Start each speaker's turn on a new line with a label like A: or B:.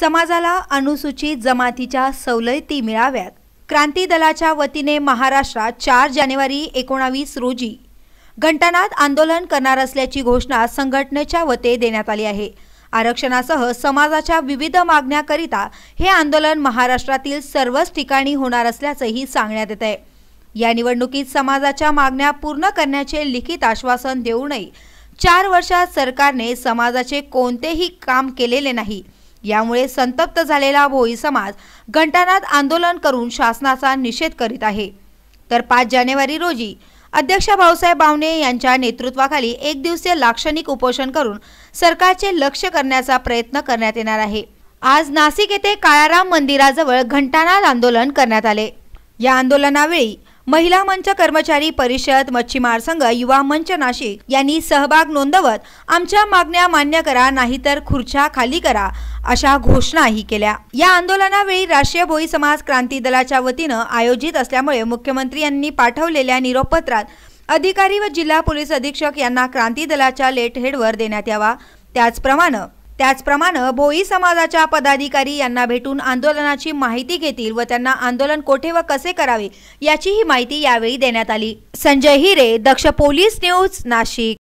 A: समाजाला अनुसूचित जमातीच्या सवलती मिळाव्यात क्रांती दलाच्या वतीने महाराष्ट्रात चार जानेवारी एकोणावीस रोजी घंटानाद आंदोलन करणार असल्याची घोषणा संघटनेच्या वते देण्यात आली आहे आरक्षणासह समाजाच्या विविध मागण्याकरिता हे आंदोलन महाराष्ट्रातील सर्वच ठिकाणी होणार असल्याचंही सांगण्यात येत आहे या निवडणुकीत समाजाच्या मागण्या पूर्ण करण्याचे लिखित आश्वासन देऊनही चार वर्षात सरकारने समाजाचे कोणतेही काम केलेले नाही यामुळे संतप्त झालेला भोई समाज घंटानाद आंदोलन करून शासनाचा निषेध करीत आहे तर पाच जानेवारी रोजी अध्यक्ष भाऊसाहेब बावणे यांच्या नेतृत्वाखाली एक दिवसीय लाक्षणिक उपोषण करून सरकारचे लक्ष करण्याचा प्रयत्न करण्यात येणार आहे आज नाशिक येथे काळाराम मंदिराजवळ घंटानाद आंदोलन करण्यात आले या आंदोलनावेळी महिला मंच कर्मचारी परिषद मच्छीमार संघ युवा मंच नाशिक यांनी सहभाग नोंदवत आमच्या मागण्या मान्य करा नाहीतर खुर्च्या खाली करा अशा घोषणाही केल्या या आंदोलनावेळी राष्ट्रीय भोई समाज क्रांती दलाच्या वतीनं आयोजित असल्यामुळे मुख्यमंत्री यांनी पाठवलेल्या निरोप पत्रात अधिकारी व जिल्हा पोलीस अधीक्षक यांना क्रांती दलाच्या लेट हेडवर देण्यात यावा त्याचप्रमाणे त्याचप्रमाणे भोई समाजाच्या पदाधिकारी यांना भेटून आंदोलनाची माहिती घेतील व त्यांना आंदोलन कोठे व कसे करावे याचीही माहिती यावेळी देण्यात आली संजय हिरे दक्ष पोलीस न्यूज नाशिक